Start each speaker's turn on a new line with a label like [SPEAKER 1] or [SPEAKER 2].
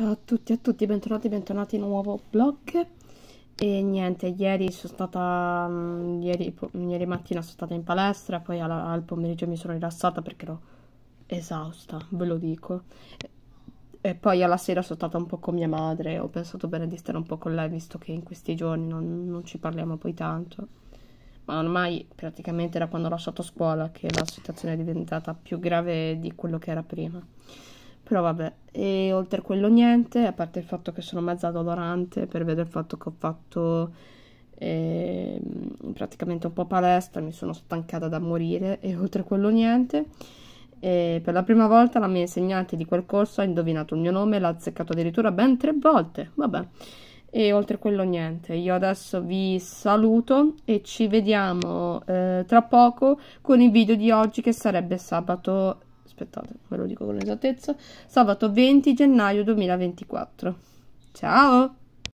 [SPEAKER 1] Ciao a tutti e a tutti, bentornati, bentornati in un nuovo vlog
[SPEAKER 2] E niente, ieri sono stata, mm, ieri, ieri, mattina sono stata in palestra Poi alla, al pomeriggio mi sono rilassata perché ero esausta, ve lo dico E poi alla sera sono stata un po' con mia madre Ho pensato bene di stare un po' con lei visto che in questi giorni non, non ci parliamo poi tanto Ma ormai praticamente da quando ho lasciato scuola che la situazione è diventata più grave di quello che era prima però vabbè, e oltre a quello niente, a parte il fatto che sono mezza dolorante per vedere il fatto che ho fatto eh, praticamente un po' palestra, mi sono stancata da morire e oltre a quello niente. E per la prima volta la mia insegnante di quel corso ha indovinato il mio nome l'ha azzeccato addirittura ben tre volte. Vabbè, e oltre a quello niente. Io adesso vi saluto e ci vediamo eh, tra poco con il video di oggi che sarebbe sabato aspettate ve lo dico con esattezza sabato 20 gennaio 2024 ciao